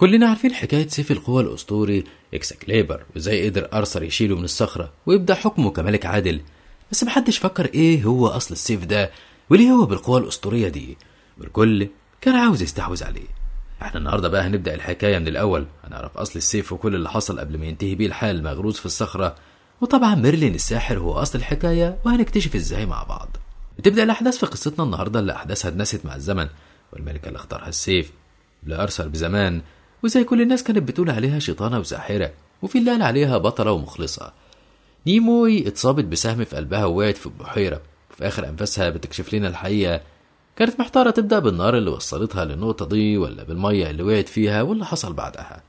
كلنا عارفين حكاية سيف القوى الأسطوري إكسكليبر وإزاي قدر أرثر يشيله من الصخرة ويبدأ حكمه كملك عادل بس محدش فكر إيه هو أصل السيف ده وليه هو بالقوى الأسطورية دي والكل كان عاوز يستحوذ عليه احنا النهاردة بقى هنبدأ الحكاية من الأول هنعرف أصل السيف وكل اللي حصل قبل ما ينتهي بيه الحال المغروس في الصخرة وطبعا ميرلين الساحر هو أصل الحكاية وهنكتشف إزاي مع بعض بتبدأ الأحداث في قصتنا النهاردة اللي أحداثها اتنست مع الزمن والملكة اللي اختارها السيف لأرثر بزمان وزي كل الناس كانت بتقول عليها شيطانة وساحرة وفي اللي قال عليها بطلة ومخلصة نيموي اتصابت بسهم في قلبها ووقعت في البحيرة وفي آخر أنفاسها بتكشف لنا الحقيقة كانت محتارة تبدأ بالنار اللي وصلتها للنقطة دي ولا بالمية اللي وقعت فيها واللي حصل بعدها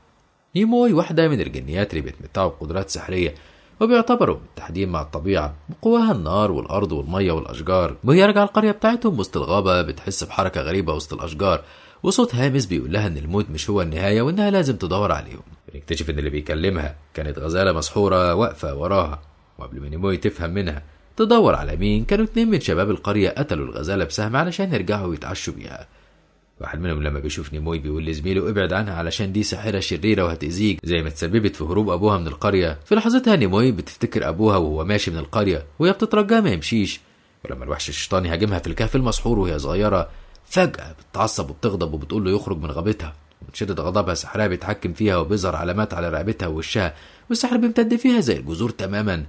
نيموي واحدة من الجنيات اللي بيتمتعوا بقدرات سحرية وبيعتبروا بالتحديد مع الطبيعة بقواها النار والأرض والمية والأشجار وهي راجعة القرية بتاعتهم وسط الغابة بتحس بحركة غريبة وسط الأشجار وصوت هامس بيقول لها ان الموت مش هو النهايه وانها لازم تدور عليهم بنكتشف ان اللي بيكلمها كانت غزاله مسحوره واقفه وراها وقبل ما نيموي تفهم منها تدور على مين كانوا اتنين من شباب القريه قتلوا الغزاله بسهم علشان يرجعوا يتعشوا بيها واحد منهم لما بيشوف نيموي بيقول لزميله ابعد عنها علشان دي ساحره شريره وهتأذيك زي ما تسببت في هروب ابوها من القريه في لحظتها نيموي بتفتكر ابوها وهو ماشي من القريه وهي بتترجاه ما يمشيش ولما الوحش الشيطاني هاجمها في الكهف المسحور وهي صغيره فجأة بتتعصب وبتغضب وبتقول له يخرج من غابتها شدة غضبها سحرها بيتحكم فيها وبيظهر علامات على رقبتها ووشها والسحر بيمتد فيها زي الجذور تماما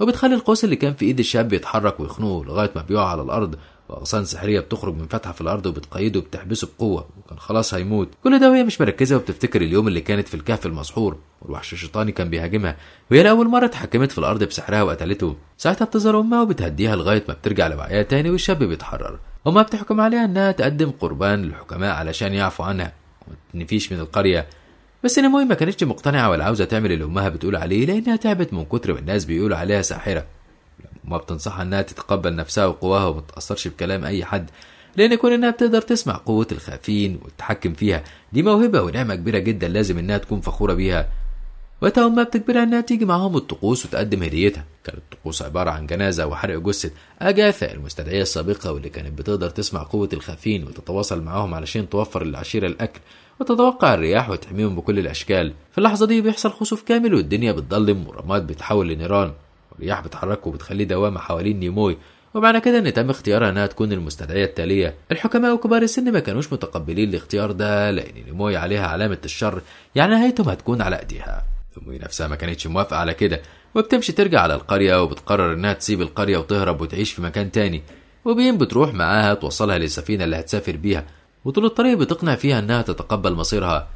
وبتخلي القوس اللي كان في ايد الشاب يتحرك ويخنقه لغاية ما بيقع على الأرض وأغصان سحرية بتخرج من فتحة في الأرض وبتقيده وبتحبسه بقوة وكان خلاص هيموت كل ده وهي مش مركزة وبتفتكر اليوم اللي كانت في الكهف المسحور والوحش الشيطاني كان بيهاجمها وهي لأول مرة اتحكمت في الأرض بسحرها وقتلته ساعتها بتظهر أمها وبتهديها لغاية ما بترجع لوعيها تاني والشاب بيتحرر وما بتحكم عليها انها تقدم قربان للحكماء علشان يعفوا عنها وتنفيش من القرية بس نموي ما كانتش مقتنعة ولا عاوزة تعمل اللي أمها بتقول عليه لأنها تعبت من كتر ما الناس بيقولوا عليها ساحرة ما بتنصحها إنها تتقبل نفسها وقواها وما تتأثرش بكلام أي حد لأن كون إنها بتقدر تسمع قوة الخافين وتتحكم فيها دي موهبة ونعمة كبيرة جدا لازم إنها تكون فخورة بيها وقتها أمها بتجبرها إنها تيجي معاهم الطقوس وتقدم هديتها كانت الطقوس عبارة عن جنازة وحرق جثة أجاثا المستدعية السابقة واللي كانت بتقدر تسمع قوة الخافين وتتواصل معاهم علشان توفر للعشيرة الأكل وتتوقع الرياح وتحميهم بكل الأشكال في اللحظة دي بيحصل خسوف كامل والدنيا بتضلم ورماد بتحول لنيران والرياح بتحركه وبتخليه دوامة حوالين نيموي ومعنى كده ان تم اختيارها انها تكون المستدعيه التاليه الحكماء وكبار السن ما كانوش متقبلين الاختيار ده لان نيموي عليها علامه الشر يعني نهايتهم هتكون على ايديها أمي نفسها ما كانتش موافقة على كده وبتمشي ترجع على القرية وبتقرر إنها تسيب القرية وتهرب وتعيش في مكان تاني وبين بتروح معاها توصلها للسفينة اللي هتسافر بيها وطول الطريق بتقنع فيها إنها تتقبل مصيرها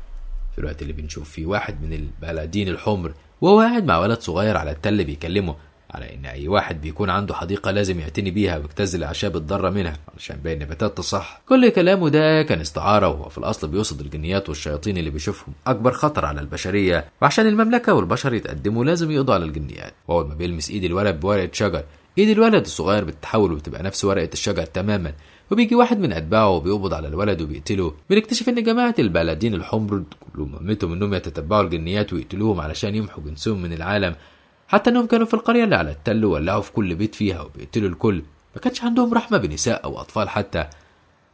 في الوقت اللي بنشوف فيه واحد من البلادين الحمر وهو قاعد مع ولد صغير على التل بيكلمه على ان اي واحد بيكون عنده حديقه لازم يعتني بيها ويجتز الاعشاب الضاره منها علشان باقي النباتات تصح كل كلامه ده كان استعاره وهو في الاصل بيقصد الجنيات والشياطين اللي بيشوفهم اكبر خطر على البشريه وعشان المملكه والبشر يتقدموا لازم يقضوا على الجنيات واول ما بيلمس ايد الولد بورقه شجر ايد الولد الصغير بتتحول وبتبقى نفس ورقه الشجر تماما وبيجي واحد من اتباعه وبيقبض على الولد وبيقتله بنكتشف ان جماعه البلدين الحمر كلهم مهمتهم انهم يتتبعوا الجنيات ويقتلوهم علشان يمحوا جنسهم من العالم حتى انهم كانوا في القريه اللي على التل ولعوا في كل بيت فيها وبيقتلوا الكل ما كانش عندهم رحمه بنساء او اطفال حتى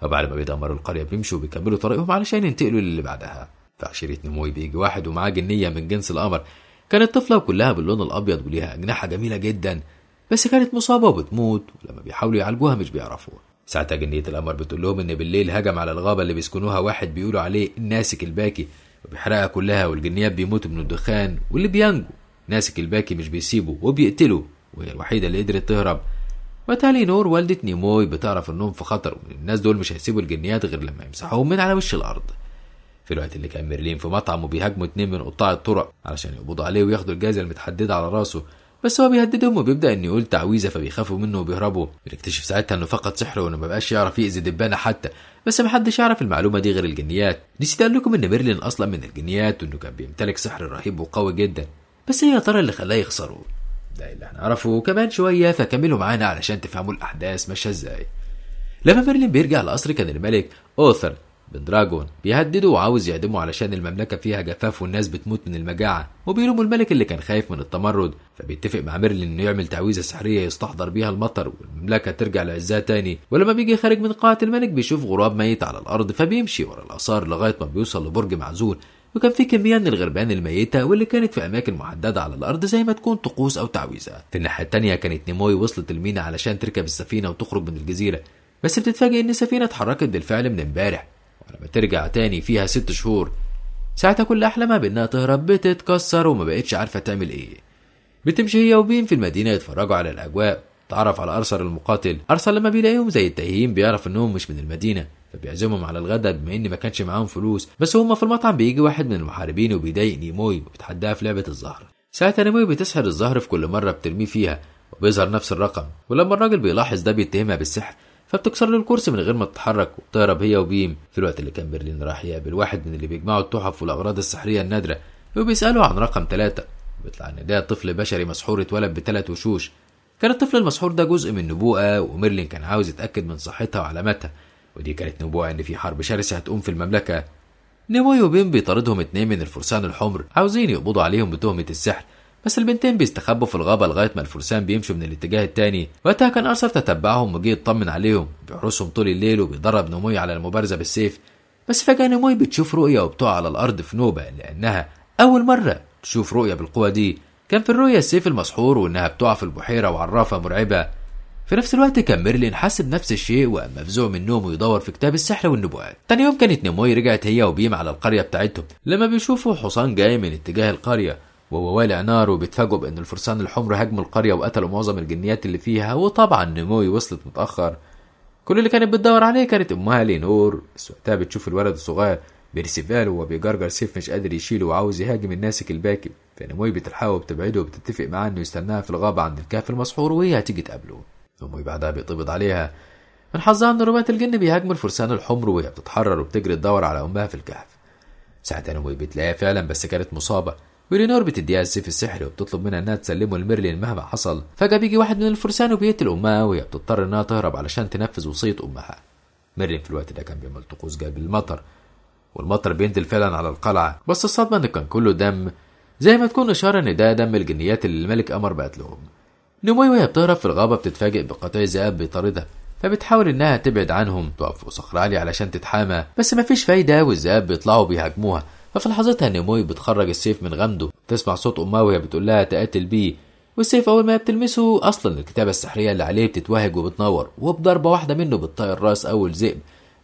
وبعد ما بيدمروا القريه بيمشوا وبيكملوا طريقهم علشان ينتقلوا للي بعدها في عشيره نموي بيجي واحد ومعاه جنيه من جنس القمر كانت طفله وكلها باللون الابيض وليها اجنحه جميله جدا بس كانت مصابه وبتموت ولما بيحاولوا يعالجوها مش بيعرفوا ساعتها جنية القمر بتقول لهم إن بالليل هجم على الغابة اللي بيسكنوها واحد بيقولوا عليه الناسك الباكي وبيحرقها كلها والجنيات بيموتوا من الدخان واللي بينجو ناسك الباكي مش بيسيبه وبيقتله وهي الوحيدة اللي قدرت تهرب وتالي نور والدة نيموي بتعرف انهم في خطر والناس دول مش هيسيبوا الجنيات غير لما يمسحوهم من على وش الارض في الوقت اللي كان ميرلين في مطعم وبيهاجموا اتنين من قطاع الطرق علشان يقبضوا عليه وياخدوا الجايزة المتحددة على راسه بس هو بيهددهم وبيبدا انه يقول تعويذه فبيخافوا منه وبيهربوا بنكتشف ساعتها انه فقد سحره وانه مبقاش يعرف يأذي دبانه حتى بس محدش يعرف المعلومه دي غير الجنيات نسيت اقول لكم ان ميرلين اصلا من الجنيات وانه كان بيمتلك سحر رهيب وقوي جدا بس ايه يا ترى اللي خلاه يخسروا ده اللي هنعرفه كمان شوية فكملوا معانا علشان تفهموا الأحداث ماشية ازاي لما ميرلين بيرجع لقصر كان الملك أوثر بن دراجون بيهدده وعاوز يعدمه علشان المملكة فيها جفاف والناس بتموت من المجاعة وبيلوموا الملك اللي كان خايف من التمرد فبيتفق مع ميرلين انه يعمل تعويذة سحرية يستحضر بيها المطر والمملكة ترجع لعزها تاني ولما بيجي خارج من قاعة الملك بيشوف غراب ميت على الأرض فبيمشي ورا الآثار لغاية ما بيوصل لبرج معزول وكان في كمية من الغربان الميتة واللي كانت في أماكن محددة على الأرض زي ما تكون طقوس أو تعويذة في الناحية التانية كانت نيموي وصلت المينا علشان تركب السفينة وتخرج من الجزيرة بس بتتفاجئ إن السفينة اتحركت بالفعل من امبارح ولما ترجع تاني فيها ست شهور ساعتها كل أحلامها بإنها تهرب بتتكسر وما بقتش عارفة تعمل إيه بتمشي هي وبين في المدينة يتفرجوا على الأجواء تعرف على أرثر المقاتل أرثر لما بيلاقيهم زي التايهين بيعرف إنهم مش من المدينة فبيعزمهم على الغداء بما ان ما كانش معاهم فلوس بس هما في المطعم بيجي واحد من المحاربين وبيضايق نيموي وبيتحداها في لعبه الظهر ساعتها نيموي بتسحر الزهر في كل مره بترميه فيها وبيظهر نفس الرقم ولما الراجل بيلاحظ ده بيتهمها بالسحر فبتكسر له الكرسي من غير ما تتحرك وبتهرب هي وبيم في الوقت اللي كان برلين راح يقابل واحد من اللي بيجمعوا التحف والاغراض السحريه النادره وبيساله عن رقم ثلاثة بيطلع ان ده طفل بشري مسحور اتولد بثلاث وشوش كان الطفل المسحور ده جزء من نبوءة وميرلين كان عاوز يتأكد من صحتها وعلاماتها ودي كانت نبوءة إن في حرب شرسة هتقوم في المملكة نبوي وبين بيطاردهم اتنين من الفرسان الحمر عاوزين يقبضوا عليهم بتهمة السحر بس البنتين بيستخبوا في الغابة لغاية ما الفرسان بيمشوا من الاتجاه التاني وقتها كان أرثر تتبعهم وجه يطمن عليهم بيحرسهم طول الليل وبيدرب نموي على المبارزة بالسيف بس فجأة نموي بتشوف رؤية وبتقع على الأرض في نوبة لأنها أول مرة تشوف رؤية بالقوة دي كان في الرؤية السيف المسحور وإنها بتقع في البحيرة وعرافة مرعبة في نفس الوقت كان ميرلين حس بنفس الشيء وقام مفزوع من نومه يدور في كتاب السحر والنبوءات تاني يوم كانت نيموي رجعت هي وبيم على القرية بتاعتهم لما بيشوفوا حصان جاي من اتجاه القرية وهو والع نار وبيتفاجئوا بان الفرسان الحمر هاجموا القرية وقتلوا معظم الجنيات اللي فيها وطبعا نيموي وصلت متأخر كل اللي كانت بتدور عليه كانت امها لينور بس وقتها بتشوف الولد الصغير بيرسيفال وهو بيجرجر سيف مش قادر يشيله وعاوز يهاجم الناسك الباكي فنموي بتلحقه وبتبعده وبتتفق معاه انه يستناها في الغابة عند الكهف المسحور وهي هتيجي تقابله ثم بعدها بيقبض عليها من حظها إن رماة الجن بيهاجموا الفرسان الحمر وهي بتتحرر وبتجري تدور على أمها في الكهف ساعتها أمي بتلاقيها فعلا بس كانت مصابة ولينور بتديها السيف السحري وبتطلب منها انها تسلمه لميرلين مهما حصل فجاه بيجي واحد من الفرسان وبيقتل امها وهي بتضطر انها تهرب علشان تنفذ وصيه امها ميرلين في الوقت ده كان بيعمل طقوس جلب المطر والمطر بينزل فعلا على القلعه بس الصدمه ان كان كله دم زي ما تكون اشاره ان ده دم الجنيات اللي الملك امر بقتلهم نموي وهي بتهرب في الغابة بتتفاجئ بقطيع ذئاب بيطاردها فبتحاول انها تبعد عنهم تقف فوق صخر عالي علشان تتحامى بس مفيش فايدة والذئاب بيطلعوا بيهاجموها ففي لحظتها نموي بتخرج السيف من غمده تسمع صوت امها وهي بتقول لها تقاتل بيه والسيف اول ما بتلمسه اصلا الكتابه السحريه اللي عليه بتتوهج وبتنور وبضربه واحده منه بتطير راس اول ذئب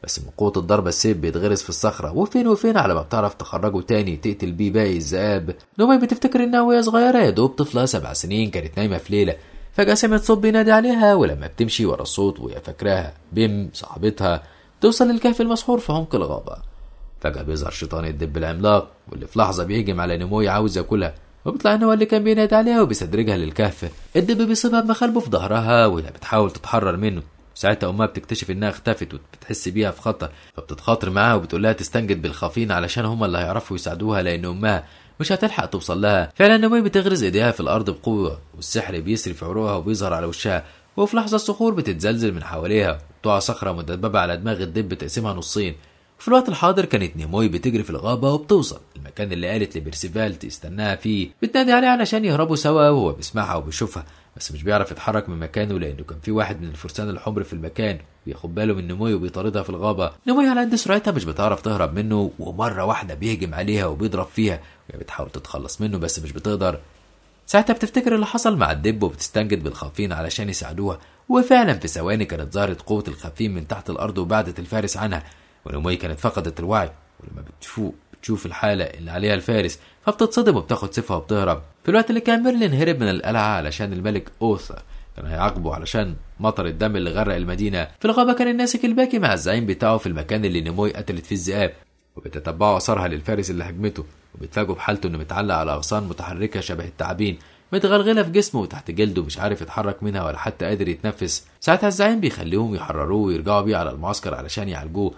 بس من قوة الضربة السيف بيتغرس في الصخرة وفين وفين على ما بتعرف تخرجه تاني تقتل بيه باقي الذئاب نومي بتفتكر إنها وهي صغيرة يا دوب طفلة سبع سنين كانت نايمة في ليلة فجأة سمعت صوت بينادي عليها ولما بتمشي ورا الصوت وهي فاكراها بيم صاحبتها توصل للكهف المسحور في عمق الغابة فجأة بيظهر شيطان الدب العملاق واللي في لحظة بيهجم على نموي عاوز ياكلها وبيطلع ان هو اللي كان بينادي عليها وبيستدرجها للكهف الدب بيصيبها بمخالبه في ظهرها وهي بتحاول تتحرر منه ساعتها امها بتكتشف انها اختفت وبتحس بيها في خطر فبتتخاطر معاها وبتقول لها تستنجد بالخافين علشان هما اللي هيعرفوا يساعدوها لان امها مش هتلحق توصل لها فعلا نومي بتغرز ايديها في الارض بقوه والسحر بيسري في عروقها وبيظهر على وشها وفي لحظه الصخور بتتزلزل من حواليها وبتقع صخره مدببه على دماغ الدب بتقسمها نصين في الوقت الحاضر كانت نيموي بتجري في الغابة وبتوصل المكان اللي قالت لبيرسيفال تستناها فيه بتنادي عليه علشان يهربوا سوا وهو بيسمعها وبيشوفها بس مش بيعرف يتحرك من مكانه لانه كان في واحد من الفرسان الحمر في المكان بياخد باله من نموي وبيطاردها في الغابه نموي على قد سرعتها مش بتعرف تهرب منه ومره واحده بيهجم عليها وبيضرب فيها وهي يعني بتحاول تتخلص منه بس مش بتقدر ساعتها بتفتكر اللي حصل مع الدب وبتستنجد بالخافين علشان يساعدوها وفعلا في ثواني كانت ظهرت قوة الخافين من تحت الأرض وبعدت الفارس عنها ونموي كانت فقدت الوعي ولما بتفوق بتشوف الحالة اللي عليها الفارس فبتتصدم وبتاخد سيفها وبتهرب في الوقت اللي كان ميرلين هرب من القلعة علشان الملك أوثا كان هيعاقبه علشان مطر الدم اللي غرق المدينة في الغابة كان الناسك الباكي مع الزعيم بتاعه في المكان اللي نيموي قتلت فيه الذئاب وبيتتبعوا أثرها للفارس اللي هجمته وبيتفاجئوا بحالته إنه متعلق على أغصان متحركة شبه التعابين متغلغلة في جسمه وتحت جلده مش عارف يتحرك منها ولا حتى قادر يتنفس ساعتها الزعيم بيخليهم يحرروه ويرجعوا بيه على المعسكر علشان يعالجوه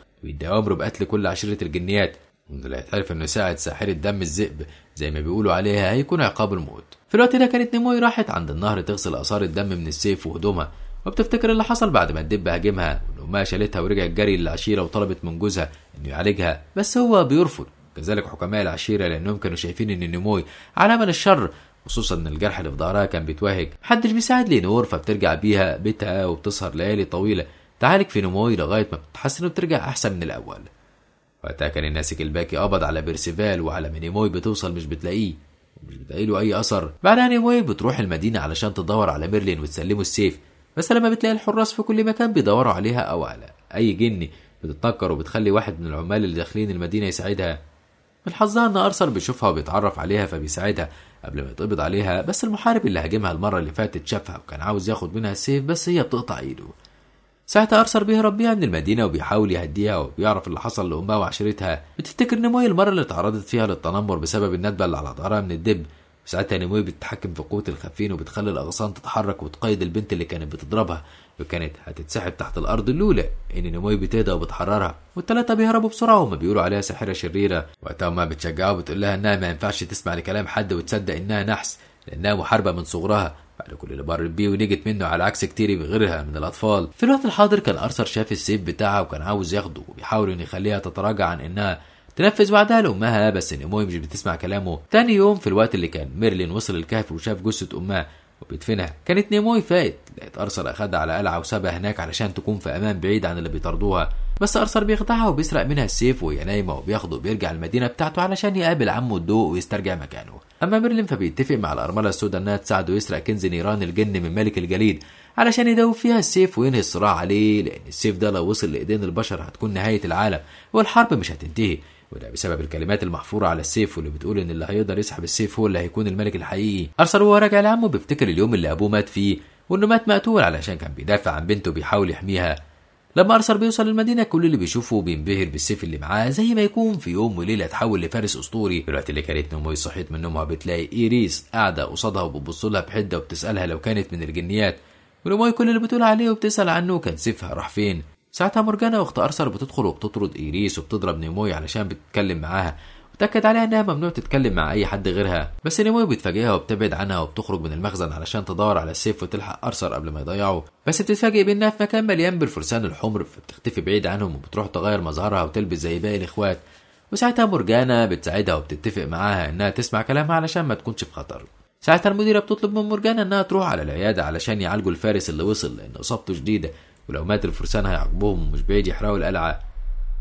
أمره بقتل كل عشيرة الجنيات لا تعرف انه يساعد ساحرة دم الذئب زي ما بيقولوا عليها هيكون عقاب الموت في الوقت ده كانت نيموي راحت عند النهر تغسل آثار الدم من السيف وهدومها وبتفتكر اللي حصل بعد ما الدب هاجمها وان امها شالتها ورجعت جري للعشيره وطلبت من جوزها انه يعالجها بس هو بيرفض كذلك حكماء العشيره لانهم كانوا شايفين ان نيموي علامه للشر خصوصا ان الجرح اللي في ظهرها كان بيتوهج محدش بيساعد لينور فبترجع بيها بيتها وبتسهر ليالي طويله تعالج في نيموي لغايه ما بتتحسن وبترجع احسن من الاول وقتها كان الناسك الباكي قبض على بيرسيفال وعلى مينيموي بتوصل مش بتلاقيه ومش بتلاقي له اي اثر بعدها نيموي بتروح المدينه علشان تدور على ميرلين وتسلمه السيف بس لما بتلاقي الحراس في كل مكان بيدوروا عليها او على اي جني بتتنكر وبتخلي واحد من العمال اللي داخلين المدينه يساعدها من حظها ان ارثر بيشوفها وبيتعرف عليها فبيساعدها قبل ما يتقبض عليها بس المحارب اللي هاجمها المره اللي فاتت شافها وكان عاوز ياخد منها السيف بس هي بتقطع ايده ساعتها ارسل بيها ربيها من المدينه وبيحاول يهديها وبيعرف اللي حصل لامها وعشيرتها بتفتكر نموي المره اللي اتعرضت فيها للتنمر بسبب الندبه اللي على ظهرها من الدب ساعتها نموي بتتحكم في قوه الخفين وبتخلي الاغصان تتحرك وتقيد البنت اللي كانت بتضربها وكانت هتتسحب تحت الارض الأولى ان نموي بتهدى وبتحررها والتلاته بيهربوا بسرعه وما بيقولوا عليها ساحره شريره وقتها ما بتشجعها وبتقول لها انها ما ينفعش تسمع لكلام حد وتصدق انها نحس لانها محاربه من صغرها بعد كل اللي مر بيه ونجت منه على عكس كتير من غيرها من الأطفال في الوقت الحاضر كان أرثر شاف السيف بتاعها وكان عاوز ياخده وبيحاول إنه يخليها تتراجع عن إنها تنفذ وعدها لأمها بس نيموي مش بتسمع كلامه تاني يوم في الوقت اللي كان ميرلين وصل الكهف وشاف جثة أمها وبيدفنها كانت نيموي فات لقيت أرثر أخدها على قلعة وسابها هناك علشان تكون في أمان بعيد عن اللي بيطاردوها بس ارثر بيخدعها وبيسرق منها السيف وهي نايمه وبياخده وبيرجع المدينه بتاعته علشان يقابل عمه الضوء ويسترجع مكانه اما ميرلين فبيتفق مع الارمله السوداء انها تساعده يسرق كنز نيران الجن من ملك الجليد علشان يدوب فيها السيف وينهي الصراع عليه لان السيف ده لو وصل لايدين البشر هتكون نهايه العالم والحرب مش هتنتهي وده بسبب الكلمات المحفورة على السيف واللي بتقول إن اللي هيقدر يسحب السيف هو اللي هيكون الملك الحقيقي. أرثر وهو راجع لعمه بيفتكر اليوم اللي أبوه مات فيه وإنه مات مقتول علشان كان بيدافع عن بنته بيحاول يحميها لما ارثر بيوصل المدينه كل اللي بيشوفه بينبهر بالسيف اللي معاه زي ما يكون في يوم وليله اتحول لفارس اسطوري الوقت اللي كانت نومي صحيت من نومها بتلاقي ايريس قاعده قصادها وبتبص لها بحده وبتسالها لو كانت من الجنيات ونومي كل اللي بتقول عليه وبتسال عنه كان سيفها راح فين ساعتها مرجانا واخت ارثر بتدخل وبتطرد ايريس وبتضرب نيموي علشان بتتكلم معاها وتأكد عليها إنها ممنوع تتكلم مع أي حد غيرها بس نيموي بتفاجئها وبتبعد عنها وبتخرج من المخزن علشان تدور على السيف وتلحق أرثر قبل ما يضيعه بس بتتفاجئ بإنها في مكان مليان بالفرسان الحمر فبتختفي بعيد عنهم وبتروح تغير مظهرها وتلبس زي باقي الإخوات وساعتها مورجانا بتساعدها وبتتفق معاها إنها تسمع كلامها علشان ما تكونش في خطر ساعتها المديرة بتطلب من مورجانا إنها تروح على العيادة علشان يعالجوا الفارس اللي وصل لأن إصابته شديدة ولو مات الفرسان هيعاقبوهم ومش بعيد يحرقوا القلعة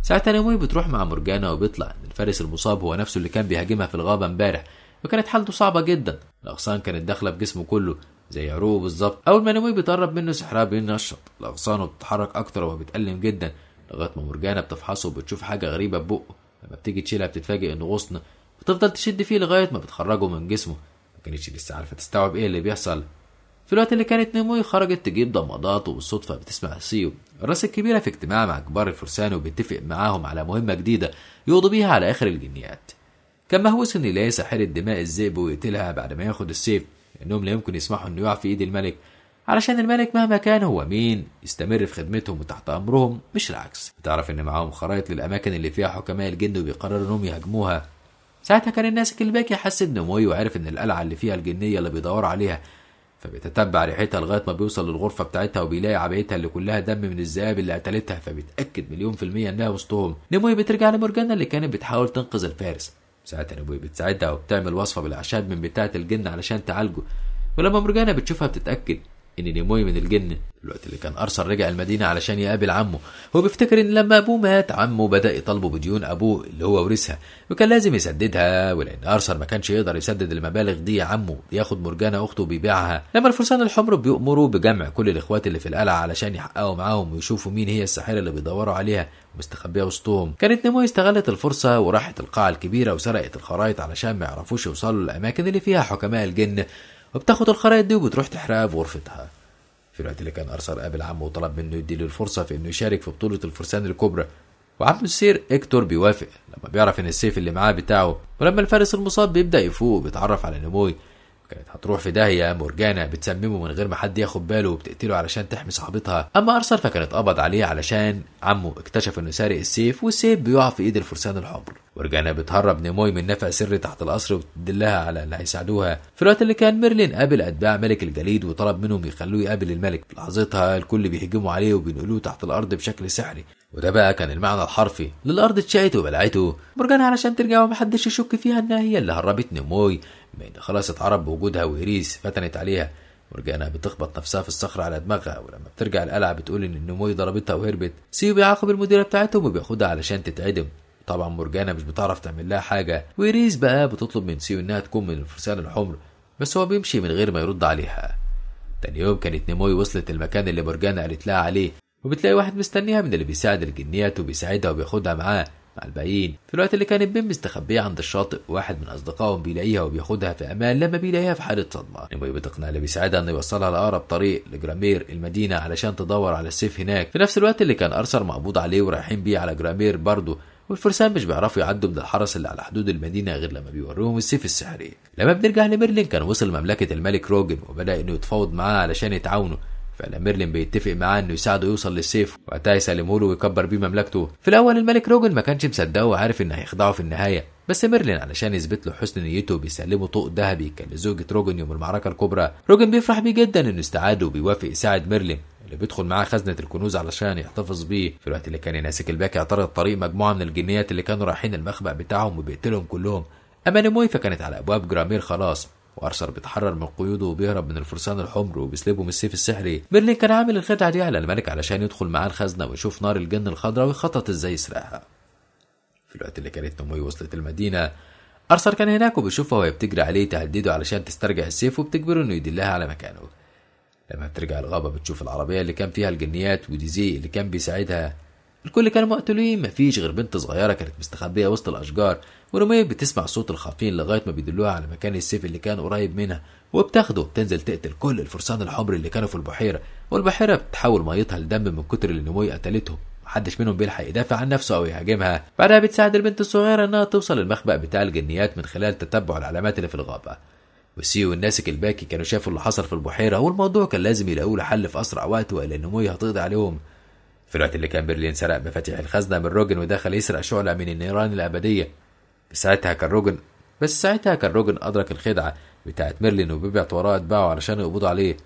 ساعتها نيموي بتروح مع مورجانا وبيطلع ان الفارس المصاب هو نفسه اللي كان بيهاجمها في الغابة امبارح وكانت حالته صعبة جدا الأغصان كانت داخلة في جسمه كله زي عروقه بالظبط أول ما نيموي بيقرب منه سحرها بينشط الأغصان بتتحرك أكتر وبتألم جدا لغاية ما مورجانا بتفحصه وبتشوف حاجة غريبة في بقه لما بتيجي تشيلها بتتفاجئ إنه غصن بتفضل تشد فيه لغاية ما بتخرجه من جسمه ما كانتش لسه عارفة تستوعب إيه اللي بيحصل في الوقت اللي كانت نيموي خرجت تجيب ضمادات وبالصدفة بتسمع سيو الراس الكبيرة في اجتماع مع كبار الفرسان وبيتفق معاهم على مهمة جديدة يقضوا بيها على آخر الجنيات كان مهووس إن يلاقي ساحرة دماء الذئب ويقتلها بعد ما ياخد السيف إنهم لا يمكن يسمحوا إنه يقع في إيد الملك علشان الملك مهما كان هو مين يستمر في خدمتهم وتحت أمرهم مش العكس بتعرف إن معاهم خرائط للأماكن اللي فيها حكماء الجن وبيقرروا إنهم يهاجموها ساعتها كان الناسك الباكي حس موي وعرف إن القلعة اللي فيها الجنية اللي بيدور عليها فبيتتبع ريحتها لغايه ما بيوصل للغرفه بتاعتها وبيلاقي عبايتها اللي كلها دم من الذئاب اللي قتلتها فبيتاكد مليون في الميه انها وسطهم نيموي بترجع لمورجانا اللي كانت بتحاول تنقذ الفارس ساعتها نيموي بتساعدها وبتعمل وصفه بالاعشاب من بتاعه الجن علشان تعالجه ولما مرجانا بتشوفها بتتاكد ان نيموي من الجن الوقت اللي كان ارثر رجع المدينه علشان يقابل عمه هو بيفتكر ان لما ابوه مات عمه بدا يطالبه بديون ابوه اللي هو ورثها وكان لازم يسددها ولان ارثر ما كانش يقدر يسدد المبالغ دي عمه بياخد مرجانه اخته وبيبيعها لما الفرسان الحمر بيؤمروا بجمع كل الاخوات اللي في القلعه علشان يحققوا معاهم ويشوفوا مين هي الساحره اللي بيدوروا عليها ومستخبيه وسطهم كانت نيموي استغلت الفرصه وراحت القاعه الكبيره وسرقت الخرايط علشان ما يعرفوش يوصلوا للاماكن اللي فيها حكماء الجن وبتاخد الخرائط دي وبتروح تحرقها في غرفتها في الوقت اللي كان ارثر قابل عمه وطلب منه يديله الفرصه في انه يشارك في بطوله الفرسان الكبرى وعم السير اكتور بيوافق لما بيعرف ان السيف اللي معاه بتاعه ولما الفارس المصاب بيبدا يفوق وبيتعرف على نموي كانت هتروح في داهيه مورجانا بتسممه من غير ما حد ياخد باله وبتقتله علشان تحمي صاحبتها اما ارثر فكانت قبض عليه علشان عمه اكتشف انه سارق السيف والسيف بيقع في ايد الفرسان الحمر ورجعنا بتهرب نيموي من نفق سري تحت القصر وبتدلها على اللي هيساعدوها في الوقت اللي كان ميرلين قابل اتباع ملك الجليد وطلب منهم يخلوه يقابل الملك في لحظتها الكل بيهجموا عليه وبينقلوه تحت الارض بشكل سحري وده بقى كان المعنى الحرفي للارض اتشقت وبلعته مرجانة علشان ترجع ومحدش يشك فيها انها هي اللي هربت نيموي خلاص اتعرب بوجودها وهريس فتنت عليها مرجانة بتخبط نفسها في الصخرة على دماغها ولما بترجع القلعة بتقول إن النموي ضربتها وهربت سيو بيعاقب المديرة بتاعتهم وبياخدها علشان تتعدم طبعا مورجانا مش بتعرف تعمل لها حاجة وإريس بقى بتطلب من سيو إنها تكون من الفرسان الحمر بس هو بيمشي من غير ما يرد عليها تاني يوم كانت نيموي وصلت المكان اللي مورجانا قالت لها عليه وبتلاقي واحد مستنيها من اللي بيساعد الجنيات وبيساعدها وبياخدها معاه مع الباقيين في الوقت اللي كانت بيم مستخبيه عند الشاطئ واحد من اصدقائهم بيلاقيها وبياخدها في امان لما بيلاقيها في حاله صدمه نيموي بتقنع اللي بيساعدها انه يوصلها لاقرب طريق لجرامير المدينه علشان تدور على السيف هناك في نفس الوقت اللي كان ارثر مقبوض عليه ورايحين بيه على جرامير برضه والفرسان مش بيعرفوا يعدوا من الحرس اللي على حدود المدينة غير لما بيوريهم السيف السحري لما بنرجع لميرلين كان وصل مملكة الملك روجن وبدأ إنه يتفاوض معاه علشان يتعاونوا فلميرلين بيتفق معاه انه يساعده يوصل للسيف وقتها يسلمه له ويكبر بيه مملكته في الاول الملك روجن ما كانش مصدقه وعارف ان هيخدعه في النهايه بس ميرلين علشان يثبت له حسن نيته بيسلمه طوق ذهبي كان لزوجة روجن يوم المعركة الكبرى روجن بيفرح بيه جدا انه استعاد وبيوافق يساعد ميرلين اللي بيدخل معاه خزنة الكنوز علشان يحتفظ بيه في الوقت اللي كان يناسك الباكي اعترض طريق مجموعة من الجنيات اللي كانوا رايحين المخبأ بتاعهم وبيقتلهم كلهم اما نموي فكانت على ابواب جرامير خلاص وارثر بيتحرر من قيوده وبيهرب من الفرسان الحمر وبيسلبهم السيف السحري بيرلين كان عامل الخدعه دي على الملك علشان يدخل معاه الخزنه ويشوف نار الجن الخضراء ويخطط ازاي يسرقها في الوقت اللي كانت نموي وصلت المدينه ارثر كان هناك وبيشوفها وهي بتجري عليه تهدده علشان تسترجع السيف وبتجبره انه يدلها على مكانه لما بترجع الغابه بتشوف العربيه اللي كان فيها الجنيات وديزي اللي كان بيساعدها الكل كانوا مقتولين مفيش غير بنت صغيره كانت مستخبيه وسط الاشجار ورمية بتسمع صوت الخافين لغاية ما بيدلوها على مكان السيف اللي كان قريب منها وبتاخده وبتنزل تقتل كل الفرسان الحمر اللي كانوا في البحيرة والبحيرة بتحول ميتها لدم من كتر اللي نموي قتلتهم محدش منهم بيلحق يدافع عن نفسه او يهاجمها بعدها بتساعد البنت الصغيره انها توصل للمخبأ بتاع الجنيات من خلال تتبع العلامات اللي في الغابه وسيو والناسك الباكي كانوا شافوا اللي حصل في البحيره والموضوع كان لازم يلاقوا له حل في اسرع وقت والا نموي هتقضي عليهم في الوقت اللي كان برلين سرق مفاتيح الخزنه من روجن ودخل يسرق شعله من النيران الابديه بس ساعتها كان روجن بس ساعتها كان روجن أدرك الخدعة بتاعت ميرلين وبيبعت وراه أتباعه علشان يقبضوا عليه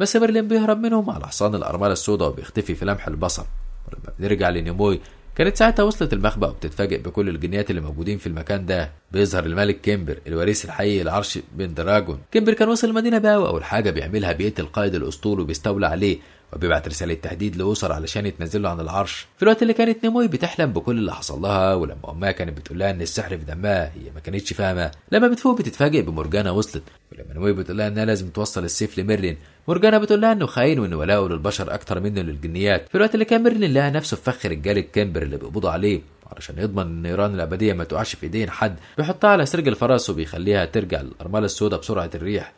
بس ميرلين بيهرب منهم على حصان الأرملة السوداء وبيختفي في لمح البصر ولما بنرجع لنيموي كانت ساعتها وصلت المخبأ وبتتفاجئ بكل الجنيات اللي موجودين في المكان ده بيظهر الملك كيمبر الوريث الحقيقي لعرش بندراجون كيمبر كان وصل المدينة بقى وأول حاجة بيعملها بيقتل قائد الأسطول وبيستولى عليه وبيبعت رسالة تهديد لأسر علشان يتنزلوا عن العرش في الوقت اللي كانت نيموي بتحلم بكل اللي حصل لها ولما أمها كانت بتقول لها إن السحر في دمها هي ما كانتش فاهمة لما بتفوق بتتفاجئ بمورجانا وصلت ولما نيموي بتقول لها إنها لازم توصل السيف لميرلين مورجانا بتقول لها إنه خاين وإنه ولاؤه للبشر أكتر منه للجنيات في الوقت اللي كان ميرلين لقى نفسه في فخ رجال الكامبر اللي بيقبضوا عليه علشان يضمن ان نيران الابديه ما تقعش في ايدين حد بيحطها على سرج الفرس وبيخليها ترجع للارمله السوداء بسرعه الريح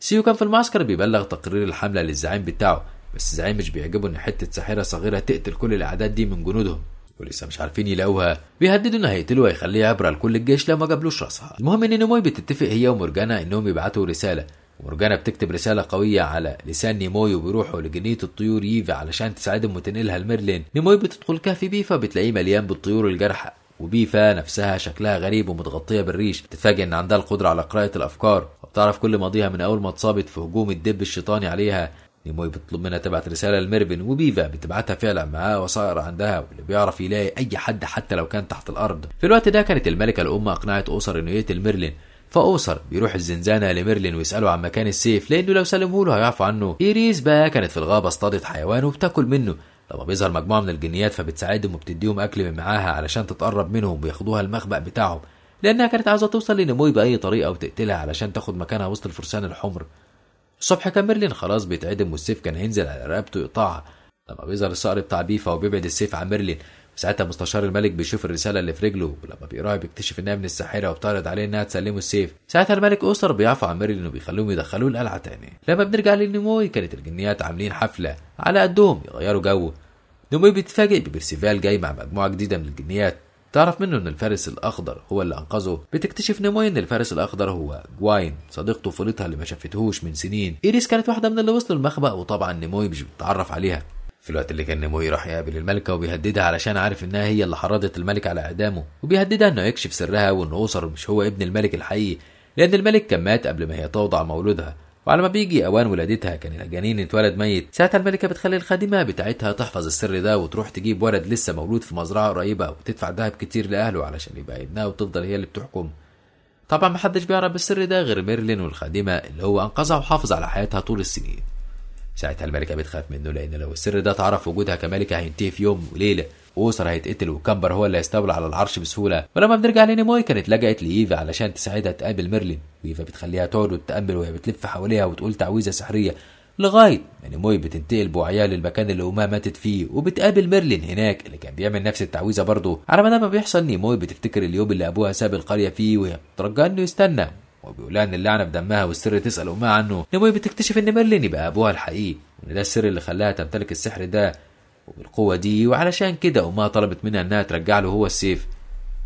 سيو كان في المعسكر بيبلغ تقرير الحمله للزعيم بتاعه بس زعيم مش بيعجبه ان حته ساحره صغيره تقتل كل الاعداد دي من جنودهم ولسه مش عارفين يلاقوها بيهددوا ان هيقتلوه يخليها عبره لكل الجيش لو ما جابلوش راسها المهم ان نيموي بتتفق هي ومرجانا انهم يبعتوا رساله ومرجانا بتكتب رسالة قوية على لسان نيموي وبيروحوا لجنية الطيور ييفي علشان تساعدهم وتنقلها لميرلين نيموي بتدخل كهف بيفا بتلاقيه مليان بالطيور الجارحة وبيفا نفسها شكلها غريب ومتغطية بالريش تتفاجئ ان عندها القدرة على قراءة الافكار وبتعرف كل ماضيها من اول ما اتصابت في هجوم الدب الشيطاني عليها نيموي بيطلب منها تبعت رسالة لميربن وبيفا بتبعتها فعلا معاه وصائر عندها واللي بيعرف يلاقي أي حد حتى لو كان تحت الأرض في الوقت ده كانت الملكة الأم أقنعت أوسر إنه يقتل ميرلين فأوسر بيروح الزنزانة لميرلين ويسأله عن مكان السيف لأنه لو سلمه له هيعفو عنه إيريس بقى كانت في الغابة اصطادت حيوان وبتاكل منه لما بيظهر مجموعة من الجنيات فبتساعدهم وبتديهم أكل من معاها علشان تتقرب منهم وياخدوها المخبأ بتاعهم لأنها كانت عاوزة توصل لنموي بأي طريقة وتقتلها علشان تاخد مكانها وسط الفرسان الحمر الصبح كان ميرلين خلاص بيتعدم والسيف كان هينزل على رقبته يقطعها لما بيظهر الصقر بتاع بيفا وبيبعد السيف عن ميرلين ساعتها مستشار الملك بيشوف الرساله اللي في رجله ولما بيقراها بيكتشف انها من الساحره وبتعرض عليه انها تسلمه السيف ساعتها الملك اوستر بيعفو عن ميرلين وبيخلوهم يدخلوه القلعه تاني لما بنرجع للنموي كانت الجنيات عاملين حفله على قدهم يغيروا جو نموي بيتفاجئ ببرسيفال جاي مع مجموعه جديده من الجنيات تعرف منه ان الفارس الاخضر هو اللي انقذه بتكتشف نموي ان الفارس الاخضر هو جواين صديقته طفولتها اللي ما شافتهوش من سنين ايريس كانت واحده من اللي وصلوا المخبأ وطبعا نموي مش بتتعرف عليها في الوقت اللي كان نموي راح يقابل الملكه وبيهددها علشان عارف انها هي اللي حرضت الملك على اعدامه وبيهددها انه يكشف سرها وان اوسر مش هو ابن الملك الحقيقي لان الملك كان مات قبل ما هي توضع مولودها وعلى ما بيجي اوان ولادتها كان الجنين اتولد ميت ساعتها الملكه بتخلي الخادمه بتاعتها تحفظ السر ده وتروح تجيب ولد لسه مولود في مزرعه قريبه وتدفع دهب كتير لاهله علشان يبقى ابنها وتفضل هي اللي بتحكم طبعا محدش بيعرف بالسر ده غير ميرلين والخادمه اللي هو انقذها وحافظ على حياتها طول السنين ساعتها الملكة بتخاف منه لأن لو السر ده اتعرف وجودها كملكة هينتهي في يوم وليلة أسرة هيتقتل وكمبر هو اللي هيستولى على العرش بسهوله ولما بنرجع لنيموي كانت لجأت لإيفا علشان تساعدها تقابل ميرلين وإيفا بتخليها تقعد وتتأمل وهي بتلف حواليها وتقول تعويذة سحرية لغاية ما نيموي بتنتقل بوعيها للمكان اللي أمها ماتت فيه وبتقابل ميرلين هناك اللي كان بيعمل نفس التعويذة برضه على ما ده ما بيحصل نيموي بتفتكر اليوم اللي أبوها ساب القرية فيه وهي بترجاه إنه يستنى وبيقولها ان اللعنه في دمها والسر تسال امها عنه نيموي بتكتشف ان ميرلين يبقى ابوها الحقيقي وان ده السر اللي خلاها تمتلك السحر ده وبالقوة دي وعلشان كده أمها طلبت منها إنها ترجع له هو السيف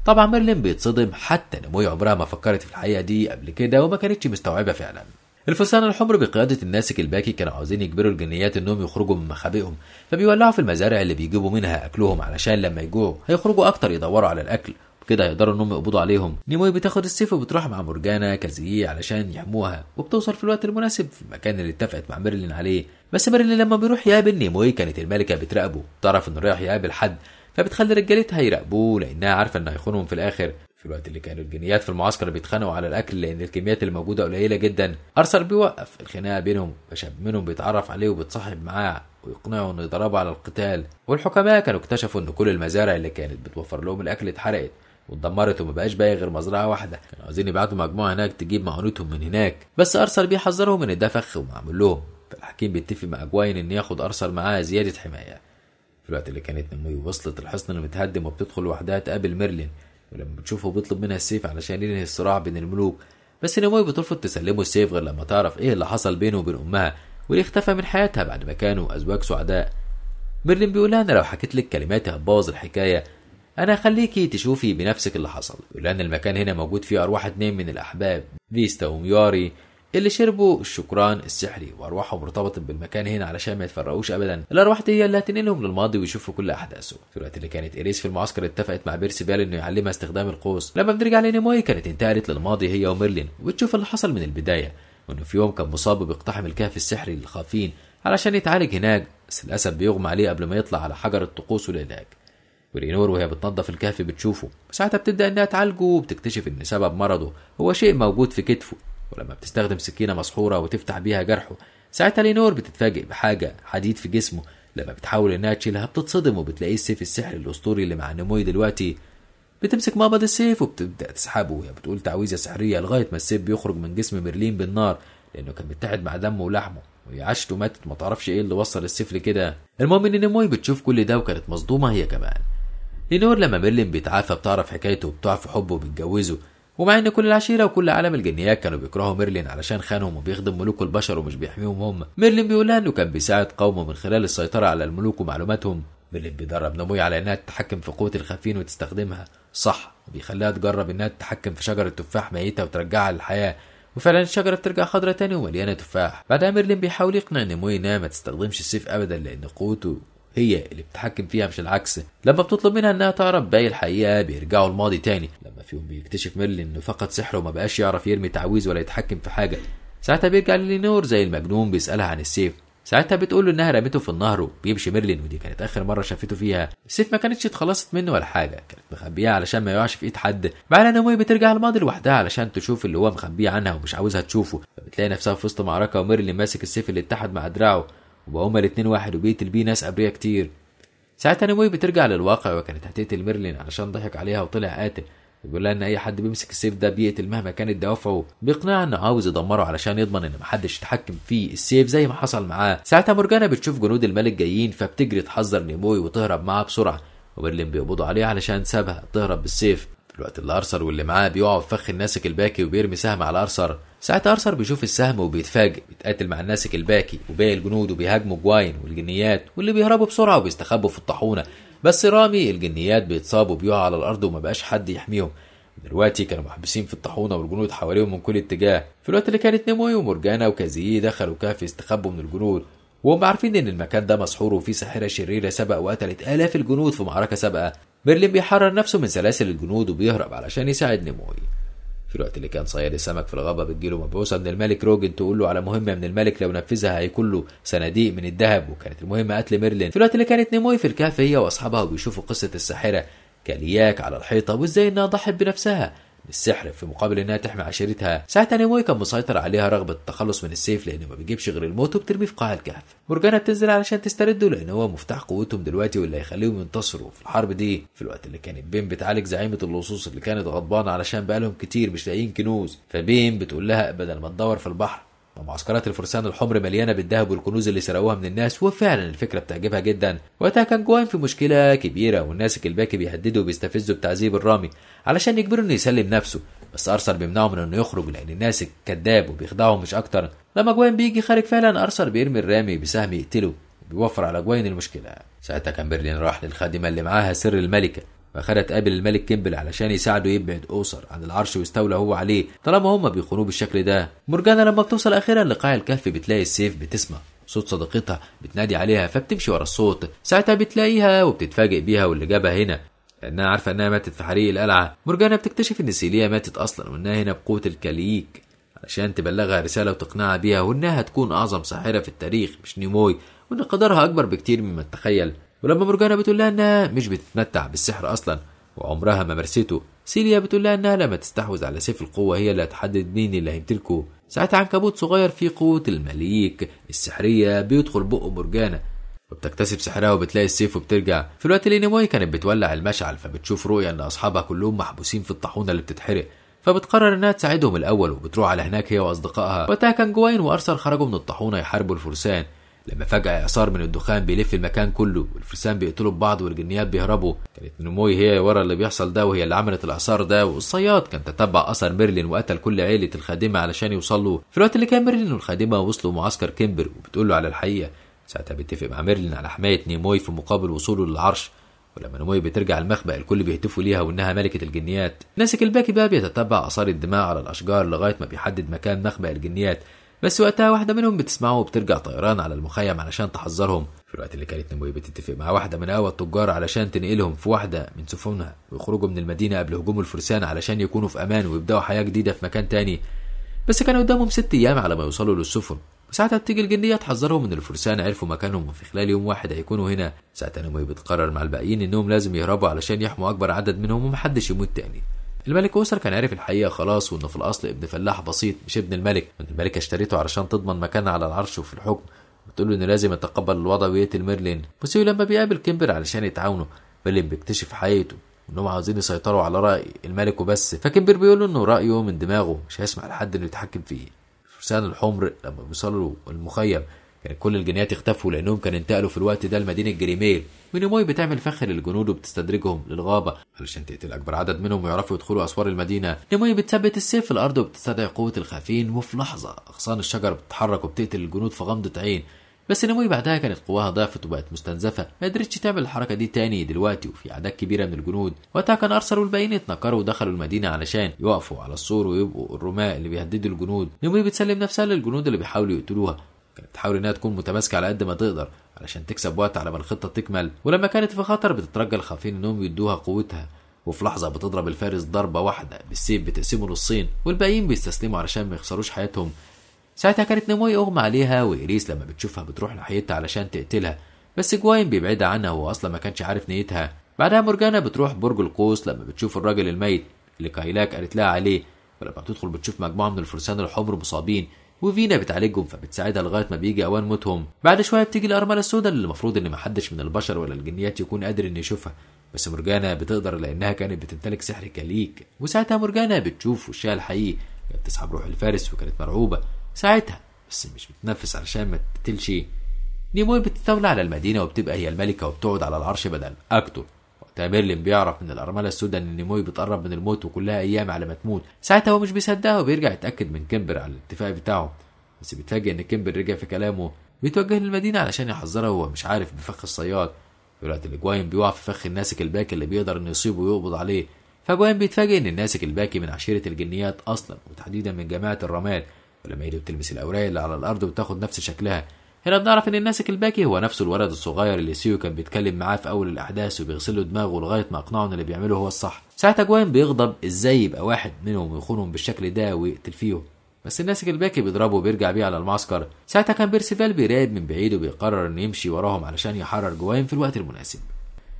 طبعا ميرلين بيتصدم حتى نموي عمرها ما فكرت في الحقيقة دي قبل كده وما كانتش مستوعبة فعلا الفستان الحمر بقيادة الناسك الباكي كانوا عاوزين يجبروا الجنيات انهم يخرجوا من مخابئهم فبيولعوا في المزارع اللي بيجيبوا منها اكلهم علشان لما يجوعوا هيخرجوا اكتر يدوروا على الاكل كده يقدروا انهم يقبضوا عليهم نيموي بتاخد السيف وبتروح مع مورجانا كازيي علشان يحموها وبتوصل في الوقت المناسب في المكان اللي اتفقت مع ميرلين عليه بس مارين لما بيروح يقابل نيموي كانت الملكة بتراقبه تعرف انه رايح يقابل حد فبتخلي رجالتها يراقبوه لانها عارفة انه هيخونهم في الاخر في الوقت اللي كانوا الجنيات في المعسكر بيتخانقوا على الاكل لان الكميات اللي موجوده قليله جدا ارثر بيوقف الخناقه بينهم فشاب منهم بيتعرف عليه وبيتصاحب معاه ويقنعه انه يضربه على القتال والحكماء كانوا اكتشفوا ان كل المزارع اللي كانت بتوفر لهم الاكل اتحرقت واتدمرت وما بقاش باقي غير مزرعه واحده كانوا عايزين يبعتوا مجموعه هناك تجيب معونتهم من هناك بس ارثر بيحذرهم من الدفخ ومعمول لهم التحكيم بيتفق مع جواين إن ياخد أرثر معاه زيادة حماية في الوقت اللي كانت نموي وصلت الحصن المتهدم وبتدخل لوحدها تقابل ميرلين ولما بتشوفه بيطلب منها السيف علشان ينهي الصراع بين الملوك بس نموي بترفض تسلمه السيف غير لما تعرف ايه اللي حصل بينه وبين امها واللي اختفى من حياتها بعد ما كانوا ازواج سعداء ميرلين لها انا لو حكيت لك كلماتي هتبوظ الحكايه انا هخليكي تشوفي بنفسك اللي حصل لان المكان هنا موجود فيه ارواح اتنين من الاحباب فيستا ومياري اللي شربوا الشكران السحري وارواحهم مرتبطه بالمكان هنا علشان ما يتفرقوش ابدا الارواح دي هي اللي هتنقلهم للماضي ويشوفوا كل احداثه في الوقت اللي كانت اريس في المعسكر اتفقت مع بيرسي بال انه يعلمها استخدام القوس لما بنرجع لنيموي كانت انتقلت للماضي هي وميرلين وتشوف اللي حصل من البدايه وانه في يوم كان مصاب باقتحام الكهف السحري للخافين علشان يتعالج هناك بس للاسف بيغمى عليه قبل ما يطلع على حجر الطقوس والعلاج ورينور وهي بتنظف الكهف بتشوفه ساعتها بتبدا انها تعالجه وبتكتشف ان سبب مرضه هو شيء موجود في كتفه ولما بتستخدم سكينة مسحورة وتفتح بيها جرحه ساعتها لينور بتتفاجئ بحاجة حديد في جسمه لما بتحاول انها تشيلها بتتصدم وبتلاقيه السيف السحر الاسطوري اللي مع نموي دلوقتي بتمسك مقبض السيف وبتبدا تسحبه وهي بتقول تعويذه سحريه لغايه ما السيف بيخرج من جسم برلين بالنار لانه كان متحد مع دمه ولحمه وهي عاشت وماتت ما تعرفش ايه اللي وصل السيف لكده المهم ان نموي بتشوف كل ده وكانت مصدومه هي كمان لينور لما ميرلين بيتعافى بتعرف حكايته وبتقع في حبه وبتجوزه ومع ان كل العشيره وكل عالم الجنيات كانوا بيكرهوا ميرلين علشان خانهم وبيخدم ملوك البشر ومش بيحميهم هم ميرلين بيقولها انه كان بيساعد قومه من خلال السيطره على الملوك ومعلوماتهم ميرلين بيدرب نموي على انها تتحكم في قوه الخافين وتستخدمها صح وبيخليها تجرب انها تتحكم في شجره تفاح ميته وترجعها للحياه وفعلا الشجرة بترجع خضرة تاني ومليانة تفاح بعدها ميرلين بيحاول يقنع نموي انها ما تستخدمش السيف ابدا لان قوته هي اللي بتتحكم فيها مش العكس لما بتطلب منها انها تعرف باقي الحقيقه بيرجعوا الماضي تاني لما فيهم بيكتشف ميرلين انه فقد سحره وما بقاش يعرف يرمي تعويذ ولا يتحكم في حاجه ساعتها بيرجع لينور زي المجنون بيسالها عن السيف ساعتها بتقول له انها رميته في النهر وبيمشي ميرلين ودي كانت اخر مره شافته فيها السيف ما كانتش اتخلصت منه ولا حاجه كانت مخبيها علشان ما يقعش في ايد حد بعد امي بترجع الماضي لوحدها علشان تشوف اللي هو مخبيه عنها ومش عاوزها تشوفه فبتلاقي نفسها في وسط معركه وميرلين ماسك السيف اللي اتحد مع دراعه وبقوا هما الاتنين واحد وبيقتل بيه ناس أبرياء كتير ساعتها نموي بترجع للواقع وكانت هتقتل ميرلين علشان ضحك عليها وطلع قاتل بيقول لها ان اي حد بيمسك السيف ده بيقتل مهما كانت دوافعه بيقنعها انه عاوز يدمره علشان يضمن ان محدش يتحكم في السيف زي ما حصل معاه ساعتها مورجانا بتشوف جنود الملك جايين فبتجري تحذر نيموي وتهرب معاه بسرعه وبرلين بيقبضوا عليه علشان سابها تهرب بالسيف في الوقت اللي ارثر واللي معاه بيقعوا في فخ الناسك الباكي وبيرمي سهم على ارثر ساعتها ارثر بيشوف السهم وبيتفاجئ بيتقاتل مع الناسك الباكي وباقي الجنود وبيهاجموا جواين والجنيات واللي بيهربوا بسرعه وبيستخبوا في الطاحونه بس رامي الجنيات بيتصابوا بيقعوا على الارض وما بقاش حد يحميهم دلوقتي كانوا محبسين في الطاحونه والجنود حواليهم من كل اتجاه في الوقت اللي كانت نيموي ومورجانا وكازيي دخلوا كهف يستخبوا من الجنود وهم عارفين ان المكان ده مسحور وفيه ساحره شريره سبق وقتلت الاف الجنود في معركه سابقه برلين بيحرر نفسه من سلاسل الجنود وبيهرب علشان يساعد نيموي في الوقت اللي كان صياد السمك في الغابة بتجيله مبعوثة من الملك روجن تقول له على مهمة من الملك لو نفذها هيكون له صناديق من الذهب وكانت المهمة قتل ميرلين في الوقت اللي كانت نيموي في الكهف هي وأصحابها وبيشوفوا قصة الساحرة كالياك على الحيطة وإزاي إنها ضحت بنفسها السحر في مقابل انها تحمي عشيرتها ساعتها نيموي كان مسيطر عليها رغبه التخلص من السيف لانه ما بيجيبش غير الموت وبترميه في قاع الكهف مورجانا بتنزل علشان تسترده لان هو مفتاح قوتهم دلوقتي واللي هيخليهم ينتصروا في الحرب دي في الوقت اللي كانت بيم بتعالج زعيمه اللصوص اللي كانت غضبانه علشان بقالهم كتير مش لاقيين كنوز فبيم بتقول لها بدل ما تدور في البحر ومعسكرات الفرسان الحمر مليانة بالذهب والكنوز اللي سرقوها من الناس وفعلا الفكرة بتعجبها جدا وقتها كان جوان في مشكلة كبيرة والناس الباكي بيهددوا وبيستفزوا بتعذيب الرامي علشان يجبروا انه يسلم نفسه بس ارثر بيمنعه من انه يخرج لان الناس كذاب وبيخدعهم مش اكتر لما جوان بيجي خارج فعلا ارثر بيرمي الرامي بسهم يقتله بيوفر على جوين المشكلة ساعتها كان برلين راح للخادمة اللي معاها سر الملكة فخدت قابل الملك كيمبل علشان يساعده يبعد أوسر عن العرش ويستولى هو عليه طالما هما بيخونوه بالشكل ده مرجانا لما بتوصل أخيرا لقاع الكهف بتلاقي السيف بتسمع صوت صديقتها بتنادي عليها فبتمشي ورا الصوت ساعتها بتلاقيها وبتتفاجئ بيها واللي جابها هنا لأنها عارفة إنها ماتت في حريق القلعة مرجانا بتكتشف إن سيليا ماتت أصلا وإنها هنا بقوة الكاليك علشان تبلغها رسالة وتقنعها بيها وإنها هتكون أعظم ساحرة في التاريخ مش نيموي وإن قدرها أكبر بكتير مما تتخيل ولما مرجانا بتقول لها انها مش بتتمتع بالسحر اصلا وعمرها ما مارسته سيليا بتقول لها انها لما تستحوذ على سيف القوه هي اللي هتحدد مين اللي هيمتلكه ساعتها عنكبوت صغير فيه قوه المليك السحريه بيدخل بق مرجانا وبتكتسب سحرها وبتلاقي السيف وبترجع في الوقت اللي نيموي كانت بتولع المشعل فبتشوف رؤيا ان اصحابها كلهم محبوسين في الطاحونه اللي بتتحرق فبتقرر انها تساعدهم الاول وبتروح على هناك هي واصدقائها وقتها كان جواين وارسل خرجوا من الطاحونه يحاربوا الفرسان لما فجأة إعصار من الدخان بيلف المكان كله والفرسان بيقتلوا ببعض والجنيات بيهربوا كانت نموي هي ورا اللي بيحصل ده وهي اللي عملت الإعصار ده والصياد كان تتبع أثر ميرلين وقتل كل عيلة الخادمة علشان يوصلوا في الوقت اللي كان ميرلين والخادمة وصلوا معسكر كيمبر وبتقول له على الحقيقة ساعتها بيتفق مع ميرلين على حماية نيموي في مقابل وصوله للعرش ولما نموي بترجع المخبأ الكل بيهتفوا ليها وإنها ملكة الجنيات ناسك الباكي بقى بيتتبع آثار الدماء على الأشجار لغاية ما بيحدد مكان مخبأ الجنيات بس وقتها واحدة منهم بتسمعه وبترجع طيران على المخيم علشان تحذرهم في الوقت اللي كانت نموي بتتفق مع واحدة من أقوى التجار علشان تنقلهم في واحدة من سفنها ويخرجوا من المدينة قبل هجوم الفرسان علشان يكونوا في أمان ويبدأوا حياة جديدة في مكان تاني بس كان قدامهم ست أيام على ما يوصلوا للسفن وساعتها بتيجي الجنية تحذرهم إن الفرسان عرفوا مكانهم وفي خلال يوم واحد هيكونوا هنا ساعتها نموي بتقرر مع الباقيين إنهم لازم يهربوا علشان يحموا أكبر عدد منهم ومحدش يموت تاني الملك وسر كان عارف الحقيقه خلاص وانه في الاصل ابن فلاح بسيط مش ابن الملك وان الملكه اشتريته علشان تضمن مكانها على العرش وفي الحكم وتقول له انه لازم يتقبل الوضع ويقتل ميرلين بوسيو لما بيقابل كيمبر علشان يتعاونوا ميرلين بيكتشف حقيقته انهم عاوزين يسيطروا على راي الملك وبس فكيمبر بيقول له انه رايه من دماغه مش هيسمع لحد انه يتحكم فيه فرسان الحمر لما بيوصلوا المخيم كانت يعني كل الجنيات اختفوا لأنهم كانوا انتقلوا في الوقت ده لمدينة جريميل مينيموي بتعمل فخ للجنود وبتستدرجهم للغابة علشان تقتل أكبر عدد منهم ويعرفوا يدخلوا أسوار المدينة نيموي بتثبت السيف في الأرض وبتستدعي قوة الخافين وفي لحظة أغصان الشجر بتتحرك وبتقتل الجنود في غمضة عين بس نموي بعدها كانت قواها ضعفت وبقت مستنزفه ما قدرتش تعمل الحركه دي تاني دلوقتي وفي اعداد كبيره من الجنود وقتها كان ارثر والباقيين اتنكروا ودخلوا المدينه علشان يقفوا على السور ويبقوا الرماة اللي بيهددوا الجنود نموي بتسلم نفسها للجنود اللي بيحاولوا يقتلوها كانت بتحاول انها تكون متماسكه على قد ما تقدر علشان تكسب وقت على ما الخطه تكمل ولما كانت في خطر بتترجى الخافين انهم يدوها قوتها وفي لحظة بتضرب الفارس ضربة واحدة بالسيف بتقسمه نصين والباقيين بيستسلموا علشان ما يخسروش حياتهم ساعتها كانت نموي أغمى عليها وإيريس لما بتشوفها بتروح ناحيتها علشان تقتلها بس جواين بيبعدها عنها وهو أصلا ما كانش عارف نيتها بعدها مرجانا بتروح برج القوس لما بتشوف الراجل الميت اللي كايلاك قالت لها عليه ولما بتدخل بتشوف مجموعة من الفرسان الحمر مصابين وفينا بتعالجهم فبتساعدها لغايه ما بيجي اوان موتهم بعد شويه بتيجي الارمله السوداء اللي المفروض ان محدش من البشر ولا الجنيات يكون قادر انه يشوفها بس مرجانا بتقدر لانها كانت بتمتلك سحر كليك وساعتها مرجانا بتشوف وشها الحقيقي كانت تسحب روح الفارس وكانت مرعوبه ساعتها بس مش بتنفس علشان ما تقتلش نيموي بتستولى على المدينه وبتبقى هي الملكه وبتقعد على العرش بدل اكتر تامرلين بيعرف من الأرملة السوداء إن نيموي بتقرب من الموت وكلها أيام على ما تموت ساعتها هو مش بيصدقها وبيرجع يتأكد من كيمبر على الاتفاق بتاعه بس بيتفاجئ إن كيمبر رجع في كلامه بيتوجه للمدينة علشان يحذرها وهو مش عارف بفخ الصياد في الوقت اللي جواين بيقع في فخ الناسك الباكي اللي بيقدر إنه يصيبه ويقبض عليه فجواين بيتفاجئ إن الناسك الباكي من عشيرة الجنيات أصلا وتحديدا من جماعة الرماد ولما يجي بتلمس الاوراق اللي على الارض وتاخد نفس شكلها هنا بنعرف ان الناسك الباكي هو نفسه الولد الصغير اللي سيو كان بيتكلم معاه في اول الاحداث وبيغسل له دماغه لغايه ما اقنعه ان اللي بيعمله هو الصح ساعتها جوان بيغضب ازاي يبقى واحد منهم يخونهم بالشكل ده ويقتل فيهم بس الناسك الباكي بيضربه وبيرجع بيه على المعسكر ساعتها كان بيرسيفال بيراقب من بعيد وبيقرر انه يمشي وراهم علشان يحرر جوان في الوقت المناسب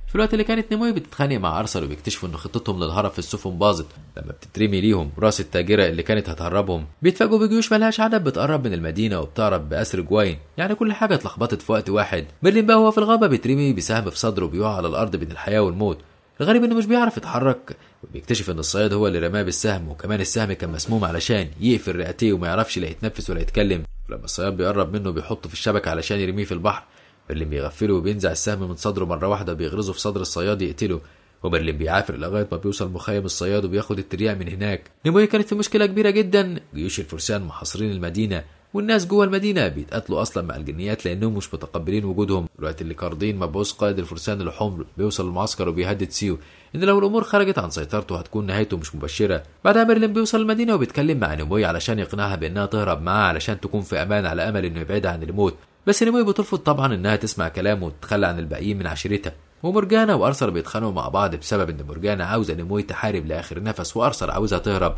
في الوقت اللي كانت نيموي بتتخانق مع ارسل وبيكتشفوا ان خطتهم للهرب في السفن باظت لما بتترمي ليهم راس التاجره اللي كانت هتهربهم بيتفاجئوا بجيوش ملهاش عدد بتقرب من المدينه وبتعرف باسر جواين يعني كل حاجه اتلخبطت في وقت واحد برلين بقى هو في الغابه بيترمي بسهم في صدره وبيقع على الارض بين الحياه والموت الغريب انه مش بيعرف يتحرك وبيكتشف ان الصياد هو اللي رماه بالسهم وكمان السهم كان مسموم علشان يقفل رئتيه وما يعرفش لا يتنفس ولا يتكلم ولما الصياد بيقرب منه بيحطه في الشبكه علشان يرميه في البحر برلين بيغفله وبينزع السهم من صدره مرة واحدة وبيغرزه في صدر الصياد يقتله وبرلين بيعافر لغاية ما بيوصل مخيم الصياد وبياخد الترياق من هناك نيموي كانت في مشكلة كبيرة جدا جيوش الفرسان محاصرين المدينة والناس جوه المدينة بيتقاتلوا أصلا مع الجنيات لأنهم مش متقبلين وجودهم الوقت اللي كاردين مبعوث قائد الفرسان الحمر بيوصل المعسكر وبيهدد سيو إن لو الأمور خرجت عن سيطرته هتكون نهايته مش مبشرة بعدها برلين بيوصل المدينة وبيتكلم مع نيموي علشان يقنعها بإنها تهرب معاه علشان تكون في أمان على أمل إنه يبعدها عن الموت بس نيموي بترفض طبعا انها تسمع كلامه وتتخلى عن الباقيين من عشيرتها ومرجانا وارثر بيتخانقوا مع بعض بسبب ان مرجانا عاوزه نيموي تحارب لاخر نفس وارثر عاوزها تهرب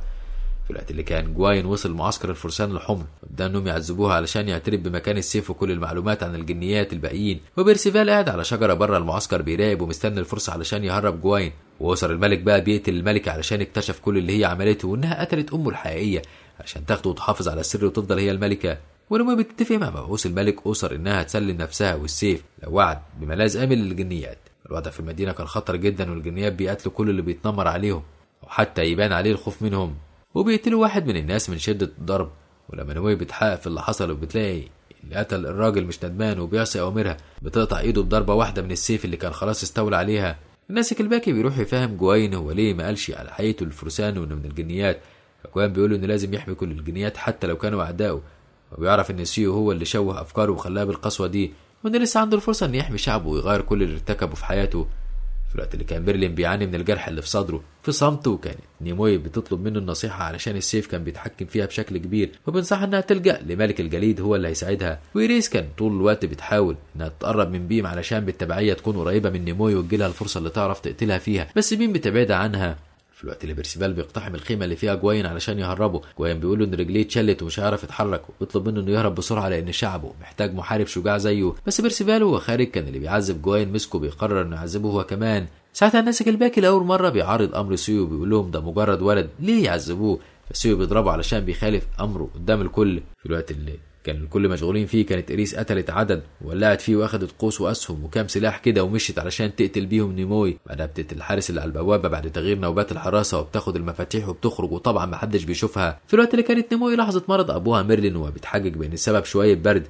في الوقت اللي كان جواين وصل معسكر الفرسان الحمر وابدا انهم يعذبوها علشان يعترف بمكان السيف وكل المعلومات عن الجنيات الباقيين وبيرسيفال قاعد على شجره بره المعسكر بيراقب ومستني الفرصه علشان يهرب جواين واسر الملك بقى بيقتل الملكه علشان اكتشف كل اللي هي عملته وانها قتلت امه الحقيقيه عشان تاخده وتحافظ على السر وتفضل هي الملكه ولما بتتفق مع مبعوث الملك أسر إنها تسلم نفسها والسيف لو وعد بملاذ آمن للجنيات الوضع في المدينة كان خطر جدا والجنيات بيقتلوا كل اللي بيتنمر عليهم أو حتى يبان عليه الخوف منهم وبيقتلوا واحد من الناس من شدة الضرب ولما نوي بتحقق في اللي حصل وبتلاقي اللي قتل الراجل مش ندمان وبيعصي أوامرها بتقطع إيده بضربة واحدة من السيف اللي كان خلاص استولى عليها الناسك الباكي بيروح يفهم جوين هو ليه ما قالش على حقيقته الفرسان وإنه من الجنيات فجوان بيقول إنه لازم يحمي كل الجنيات حتى لو كانوا أعدائه وبيعرف ان سيو هو اللي شوه افكاره وخلاها بالقسوه دي وان لسه عنده الفرصه ان يحمي شعبه ويغير كل اللي ارتكبه في حياته في الوقت اللي كان بيرلين بيعاني من الجرح اللي في صدره في صمته كانت نيموي بتطلب منه النصيحة علشان السيف كان بيتحكم فيها بشكل كبير وبنصحها انها تلجأ لملك الجليد هو اللي هيساعدها وإيريس كان طول الوقت بتحاول انها تقرب من بيم علشان بالتبعية تكون قريبة من نيموي وتجيلها الفرصة اللي تعرف تقتلها فيها بس بيم بتبعدها عنها في الوقت اللي بيرسيفال بيقتحم الخيمه اللي فيها جواين علشان يهربه جواين بيقول له ان رجليه اتشلت ومش هيعرف يتحرك وبيطلب منه انه يهرب بسرعه لان شعبه محتاج محارب شجاع زيه بس بيرسيفال وهو خارج كان اللي بيعذب جواين مسكه بيقرر انه يعذبه هو كمان ساعتها الناسك الباكي لاول مره بيعارض امر سيو بيقول لهم ده مجرد ولد ليه يعذبوه فسيو بيضربه علشان بيخالف امره قدام الكل في الوقت اللي كان الكل مشغولين فيه كانت إريس قتلت عدد وولعت فيه واخدت قوس وأسهم وكام سلاح كده ومشيت علشان تقتل بيهم نيموي بعدها بتقتل الحارس اللي على البوابة بعد تغيير نوبات الحراسة وبتاخد المفاتيح وبتخرج وطبعا محدش بيشوفها في الوقت اللي كانت نيموي لحظة مرض أبوها ميرلين وبتحجج بأن السبب شوية برد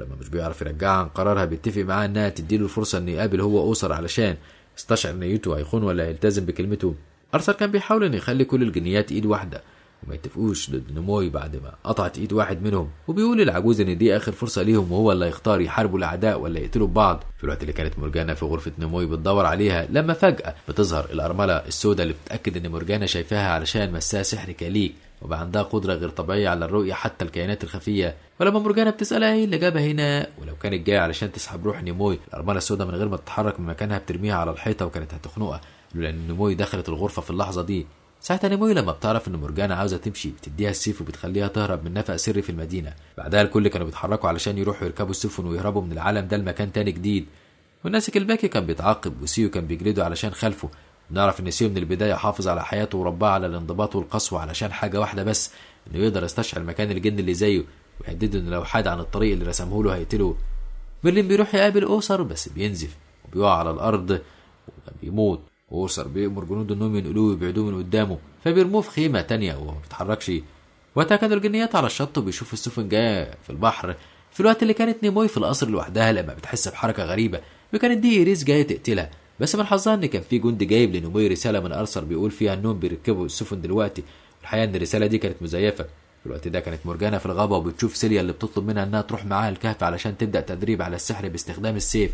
ولما مش بيعرف يرجعها عن قرارها بيتفق معاه إنها تديله الفرصة إنه يقابل هو أوسر علشان استشعر نيته هيخون ولا يلتزم بكلمته أرثر كان بيحاول إنه يخلي كل الجنيات إيد واحدة وما يتفقوش ضد نموي بعد ما قطعت ايد واحد منهم وبيقول العجوز ان دي اخر فرصه ليهم وهو اللي هيختار يحاربوا الاعداء ولا يقتلوا بعض في الوقت اللي كانت مرجانا في غرفه نموي بتدور عليها لما فجاه بتظهر الارمله السوداء اللي بتتاكد ان مرجانا شايفاها علشان مساها سحر كاليك وبقى عندها قدرة غير طبيعية على الرؤية حتى الكائنات الخفية ولما مورجانا بتسألها ايه اللي جابها هنا ولو كانت جاية علشان تسحب روح نيموي الأرملة السوداء من غير ما تتحرك من مكانها بترميها على الحيطة وكانت هتخنقها لولا ان نيموي دخلت الغرفة في اللحظة دي ساعتها نيموي لما بتعرف ان مورجانا عاوزه تمشي بتديها السيف وبتخليها تهرب من نفق سري في المدينه بعدها الكل كانوا بيتحركوا علشان يروحوا يركبوا السفن ويهربوا من العالم ده لمكان تاني جديد والناسك الباكي كان بيتعاقب وسيو كان بيجلده علشان خلفه نعرف ان سيو من البدايه حافظ على حياته ورباه على الانضباط والقسوه علشان حاجه واحده بس انه يقدر يستشعر مكان الجن اللي زيه ويهدده انه لو حاد عن الطريق اللي رسمه له هيقتله برلين بيروح يقابل اوسر بس بينزف وبيقع على الارض وبيموت أوسر بيأمر جنوده أنهم ينقلوه ويبعدوه من قدامه فبيرموه في خيمة تانية وما بيتحركش وتأكد الجنيات على الشط وبيشوف السفن جاية في البحر في الوقت اللي كانت نيموي في القصر لوحدها لما بتحس بحركة غريبة وكانت دي ريس جاية تقتلها بس من حظها ان كان في جندي جايب لنيموي رسالة من أرثر بيقول فيها انهم بيركبوا السفن دلوقتي والحقيقة ان الرسالة دي كانت مزيفة في الوقت ده كانت مرجانة في الغابة وبتشوف سيليا اللي بتطلب منها انها تروح معاها الكهف علشان تبدأ تدريب على السحر باستخدام السيف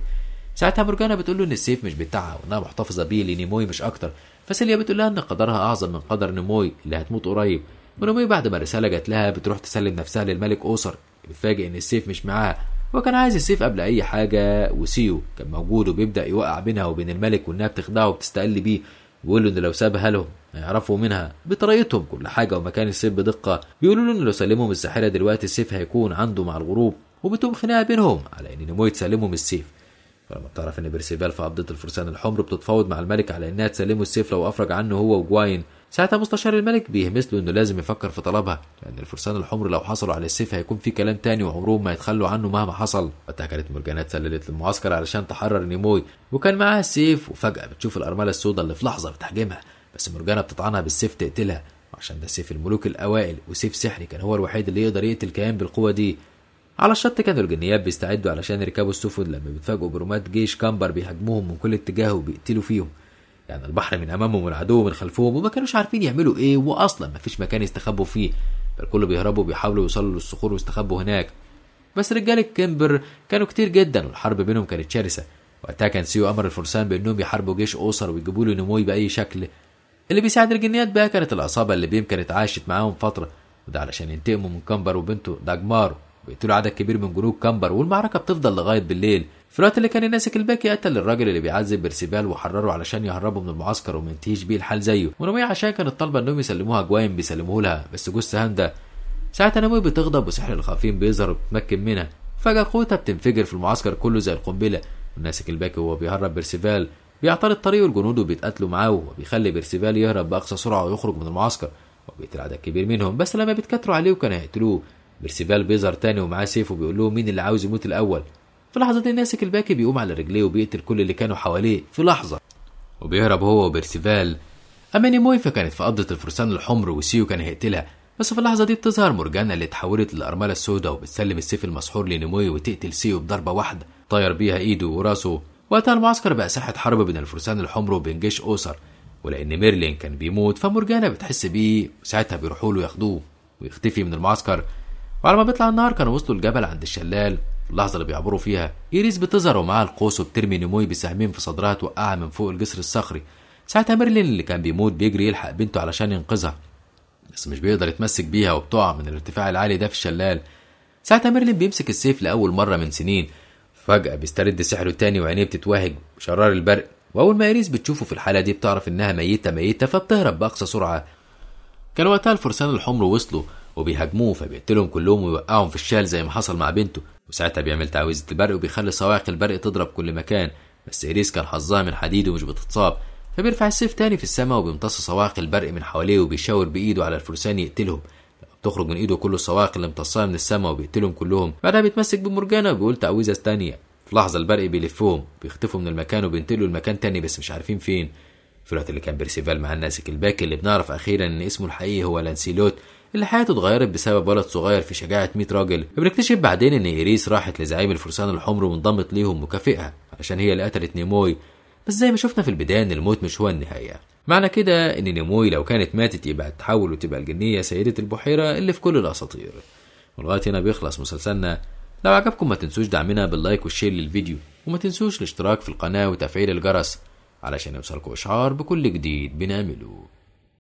ساعتها مورجانا بتقول له ان السيف مش بتاعها وانها محتفظه بيه لنيموي مش اكتر فسيليا بتقول لها ان قدرها اعظم من قدر نيموي اللي هتموت قريب ونيموي بعد ما الرساله جات لها بتروح تسلم نفسها للملك اوسر بيتفاجئ ان السيف مش معاها وكان عايز السيف قبل اي حاجه وسيو كان موجود وبيبدا يوقع بينها وبين الملك وانها بتخدعه وبتستقل بيه بيقول له ان لو سابها لهم هيعرفوا منها بطريقتهم كل حاجه ومكان السيف بدقه بيقولوا له ان لو سلمهم الساحره دلوقتي السيف هيكون عنده مع الغروب وبتقوم خناقه بينهم على ان نيموي تسلمهم السيف فلما تعرف ان برسيفال في قبضه الفرسان الحمر بتتفاوض مع الملك على انها تسلمه السيف لو افرج عنه هو وجواين ساعتها مستشار الملك بيهمس له انه لازم يفكر في طلبها لان الفرسان الحمر لو حصلوا على السيف هيكون في كلام تاني وعمرهم ما يتخلوا عنه مهما حصل وقتها كانت مرجانات سللت للمعسكر علشان تحرر نيموي وكان معاها السيف وفجاه بتشوف الارمله السوداء اللي في لحظه بتحجمها بس مرجانه بتطعنها بالسيف تقتلها عشان ده سيف الملوك الاوائل وسيف سحري كان هو الوحيد اللي يقدر يقتل كيان بالقوه دي على الشط كانوا الجنيات بيستعدوا علشان يركبوا السفن لما بيتفاجئوا برومات جيش كامبر بيهاجموهم من كل اتجاه وبيقتلوا فيهم يعني البحر من امامهم والعدو من خلفهم وما كانوش عارفين يعملوا ايه واصلا ما فيش مكان يستخبوا فيه فالكل بيهربوا بيحاولوا يوصلوا للصخور ويستخبوا هناك بس رجال الكامبر كانوا كتير جدا والحرب بينهم كانت شرسه وقتها كان سيو امر الفرسان بانهم يحاربوا جيش اوسر ويجيبوا له نموي باي شكل اللي بيساعد الجنيات بقى كانت العصابه اللي بيم كانت عاشت معاهم فتره وده علشان ينتقموا من كامبر وبنته داجمارو بيقتلوا عدد كبير من جنود كامبر والمعركة بتفضل لغاية بالليل في الوقت اللي كان الناسك الباكي قتل الراجل اللي بيعذب برسيبال وحرره علشان يهربوا من المعسكر وما ينتهيش بيه الحال زيه ونومية عشان كانت طالبة انهم يسلموها جوايم بيسلموه لها بس جوز هاندا ساعتها نومية بتغضب وسحر الخافين بيظهر وبتمكن منها فجأة قوتها بتنفجر في المعسكر كله زي القنبلة والناسك الباكي وهو بيهرب برسيفال بيعترض طريقه الجنود وبيتقاتلوا معاه وبيخلي برسيفال يهرب بأقصى سرعة ويخرج من المعسكر وبيقتل عدد كبير منهم بس لما بيتكاتروا عليه وكانوا هيقتلوه بيرسيفال بيظهر تاني ومعاه سيف وبيقول لهم مين اللي عاوز يموت الاول في لحظه الناسك إيه الباكي بيقوم على رجليه وبيقتل كل اللي كانوا حواليه في لحظه وبيهرب هو وبيرسيفال اما نيمويفا كانت في قبضه الفرسان الحمر وسيو كان هيقتلها بس في اللحظه دي بتظهر مورجانا اللي اتحولت للارمله السوداء وبتسلم السيف المسحور لنيموي وتقتل سيو بضربه واحده طاير بيها ايده وراسه وقتها المعسكر بقى ساحه حرب بين الفرسان الحمر وبين جيش اوسر ولان ميرلين كان بيموت فمورجانا بتحس بيه وساعتها بيروحوا له ياخدوه ويختفي من المعسكر وعلى ما بيطلع النهار كانوا وصلوا الجبل عند الشلال اللحظة اللي بيعبروا فيها إيريس بتظهر ومعاها القوس وبترمي نموي بسهمين في صدرها توقعها من فوق الجسر الصخري ساعتها ميرلين اللي كان بيموت بيجري يلحق بنته علشان ينقذها بس مش بيقدر يتمسك بيها وبتقع من الارتفاع العالي ده في الشلال ساعتها ميرلين بيمسك السيف لأول مرة من سنين فجأة بيسترد سحره تاني وعينيه بتتوهج شرار البرق وأول ما إيريس بتشوفه في الحالة دي بتعرف إنها ميتة ميتة فبتهرب بأقصى سرعة كان وقتها الفرسان الحمر وصلوا وبيهاجموه فبيقتلهم كلهم ويوقعهم في الشال زي ما حصل مع بنته وساعتها بيعمل تعويذة البرق وبيخلي صواعق البرق تضرب كل مكان بس إريس كان حظها من حديد ومش بتتصاب فبيرفع السيف تاني في السماء وبيمتص صواعق البرق من حواليه وبيشاور بإيده على الفرسان يقتلهم بتخرج من ايده كل الصواعق اللي امتصاها من السماء وبيقتلهم كلهم بعدها بيتمسك بمرجانة وبيقول تعويذة تانية في لحظة البرق بيلفهم بيختفوا من المكان وبينتقلوا لمكان تاني بس مش عارفين فين في الوقت اللي كان بيرسيفال مع الناسك الباكي اللي بنعرف اخيرا ان اسمه الحقيقي هو لانسيلوت اللي حياته اتغيرت بسبب ولد صغير في شجاعة 100 راجل بنكتشف بعدين ان إيريس راحت لزعيم الفرسان الحمر وانضمت ليهم مكافئها عشان هي اللي قتلت نيموي بس زي ما شفنا في البداية ان الموت مش هو النهاية معنى كده ان نيموي لو كانت ماتت يبقى تحول وتبقى الجنية سيدة البحيرة اللي في كل الأساطير ولغاية هنا بيخلص مسلسلنا لو عجبكم ما تنسوش دعمنا باللايك والشير للفيديو وما تنسوش الاشتراك في القناة وتفعيل الجرس علشان يوصلكوا إشعار بكل جديد بنعمله